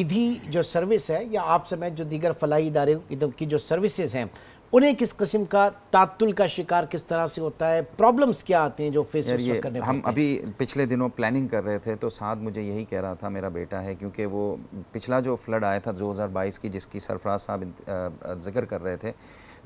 ईदी जो सर्विस है या आप समेत जो दीगर फलाही इदारे की तो जो सर्विसेज हैं उन्हें किस किस्म का तातुल का शिकार किस तरह से होता है प्रॉब्लम्स क्या आती हैं जो फेस करने हम अभी पिछले दिनों प्लानिंग कर रहे थे तो साथ मुझे यही कह रहा था मेरा बेटा है क्योंकि वो पिछला जो फ्लड आया था 2022 की जिसकी सरफराज साहब जिक्र कर रहे थे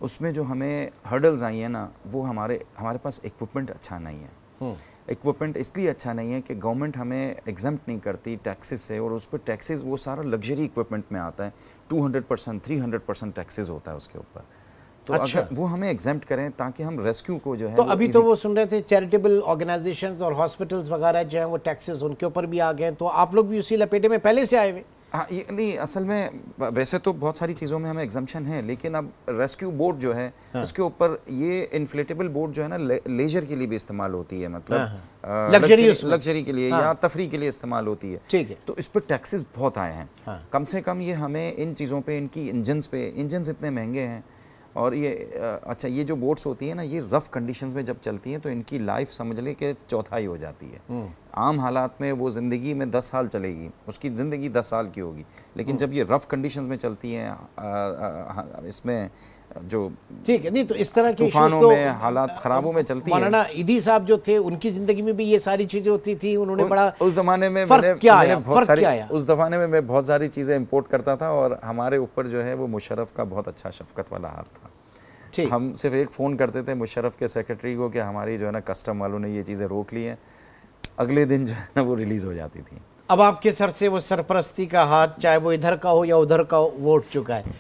उसमें जो हमें हर्डल्स आई हैं ना वो हमारे हमारे पास इक्विपमेंट अच्छा नहीं है इक्विपमेंट इसलिए अच्छा नहीं है कि गवर्नमेंट हमें एग्जम्प्ट नहीं करती टैक्सेस से और उस पर टैक्सेस वो सारा लग्जरी इक्विपमेंट में आता है 200 परसेंट थ्री परसेंट टैक्सेस होता है उसके ऊपर तो अच्छा वो हमें एग्जाम करें ताकि हम रेस्क्यू को जो है तो अभी तो वो सुन रहे थे चैरिटेबल ऑर्गेनाइजेशन और हॉस्पिटल्स वगैरह जो है वो टैक्सेस उनके ऊपर भी आ गए तो आप लोग भी उसी लपेटे में पहले से आए हुए हाँ नहीं असल में वैसे तो बहुत सारी चीज़ों में हमें एग्जामेशन है लेकिन अब रेस्क्यू बोट जो है हाँ। ऊपर ये इन्फ्लेटेबल बोट जो है ना ले, लेजर के लिए भी इस्तेमाल होती है मतलब हाँ। लग्जरी हाँ। के लिए हाँ। या तफरी के लिए इस्तेमाल होती है ठीक है तो इस पर टैक्सेस बहुत आए हैं हाँ। कम से कम ये हमें इन चीज़ों पर इनकी इंजन पे इंजन इतने महंगे हैं और ये अच्छा ये जो बोट्स होती है ना ये रफ़ कंडीशंस में जब चलती हैं तो इनकी लाइफ समझ लें कि चौथाई हो जाती है हम्म। आम हालात में वो ज़िंदगी में दस साल चलेगी उसकी ज़िंदगी दस साल की होगी लेकिन हम्म। जब ये रफ़ कंडीशंस में चलती हैं इसमें जो ठीक है नहीं तो इस तरह के तूफानों तो, में हालात खराबों में चलती है मौलाना इदी साहब जो थे उनकी जिंदगी में भी ये सारी चीजें होती थी उन्होंने उन, बड़ा उस जमाने में मैंने, क्या मैंने बहुत सारी क्या उस जमाने में मैं बहुत सारी चीजें इम्पोर्ट करता था और हमारे ऊपर जो है वो मुशरफ का बहुत अच्छा शफकत वाला हाथ था ठीक हम सिर्फ एक फ़ोन करते थे मुशरफ के सेक्रेटरी को कि हमारी जो है ना कस्टम वालों ने ये चीज़ें रोक ली है अगले दिन जो है ना वो रिलीज़ हो जाती थी अब आपके सर से वो सरपरस्ती का हाथ चाहे वो इधर का हो या उधर का हो वो उठ चुका है